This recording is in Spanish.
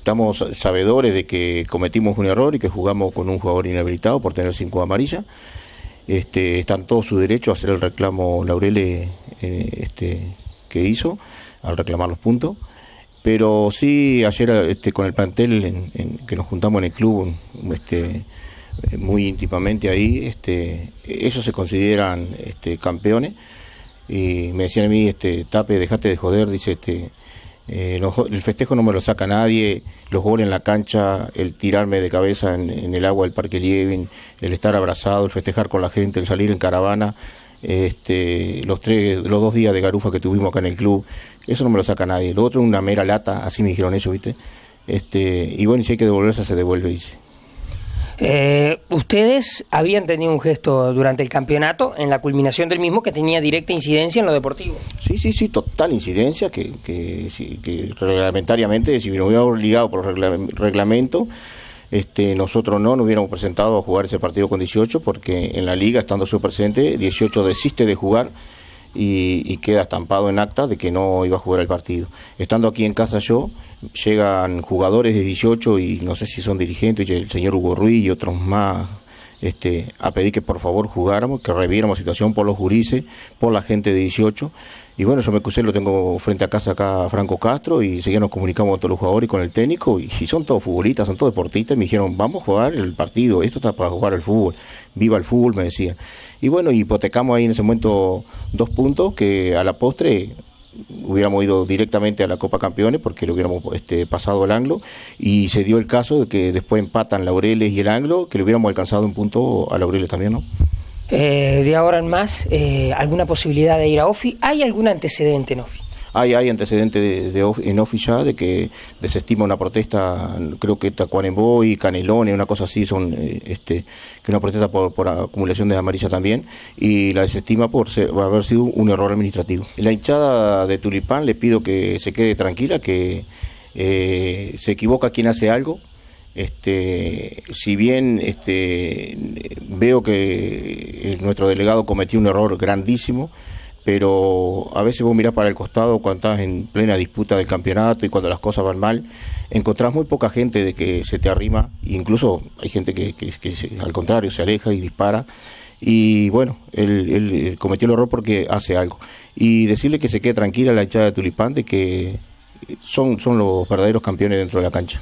Estamos sabedores de que cometimos un error y que jugamos con un jugador inhabilitado por tener cinco amarillas. Este, están todos todo su derecho a hacer el reclamo Laurele eh, este, que hizo al reclamar los puntos. Pero sí, ayer este, con el plantel en, que nos juntamos en el club este, eh, muy íntimamente ahí, este, ellos se consideran este, campeones. Y me decían a mí, este, Tape, dejate de joder, dice, este, eh, el festejo no me lo saca nadie, los goles en la cancha, el tirarme de cabeza en, el agua del Parque Lievin, el estar abrazado, el festejar con la gente, el salir en caravana, este, los, tres, los dos días de garufa que tuvimos acá en el club, eso no me lo saca nadie. Lo otro es una mera lata, así me dijeron ellos, ¿viste? Este, y bueno, si hay que devolverse, se devuelve, dice. Eh, ustedes habían tenido un gesto durante el campeonato, en la culminación del mismo, que tenía directa incidencia en lo deportivo. Sí, sí, sí, total incidencia, que, reglamentariamente, si no hubiéramos obligado por el reglamento, este, nosotros no nos hubiéramos presentado a jugar ese partido con 18, porque en la liga, estando su presente, 18 desiste de jugar y, queda estampado en acta de que no iba a jugar el partido. Estando aquí en casa yo, llegan jugadores de 18 y no sé si son dirigentes, el señor Hugo Ruiz y otros más este, a pedir que por favor jugáramos, que reviéramos la situación por los jurises, por la gente de 18. Y bueno, yo me crucé, lo tengo frente a casa acá Franco Castro y seguimos nos comunicamos con todos los jugadores y con el técnico y, y son todos futbolistas, son todos deportistas y me dijeron, vamos a jugar el partido, esto está para jugar el fútbol, viva el fútbol, me decían. Y bueno, hipotecamos ahí en ese momento dos puntos que a la postre hubiéramos ido directamente a la Copa Campeones porque lo hubiéramos este, pasado al Anglo y se dio el caso de que después empatan Laureles y el Anglo, que le hubiéramos alcanzado un punto a Laureles también, ¿no? Eh, de ahora en más, eh, ¿alguna posibilidad de ir a OFI? ¿Hay algún antecedente en OFI? hay, antecedentes de, en Office de que desestima una protesta, creo que Tacuarembó y Canelones, una cosa así, son eh, este, que una protesta por, acumulación de amarilla también, y la desestima por, haber sido un error administrativo. La hinchada de Tulipán le pido que se quede tranquila, que eh, se equivoca quien hace algo, este, si bien este, veo que eh, nuestro delegado cometió un error grandísimo, pero a veces vos mirás para el costado cuando estás en plena disputa del campeonato y cuando las cosas van mal, encontrás muy poca gente de que se te arrima, incluso hay gente que, al contrario se aleja y dispara. Y bueno, él, cometió el error porque hace algo. Y decirle que se quede tranquila la hinchada de Tulipán de que son, son los verdaderos campeones dentro de la cancha.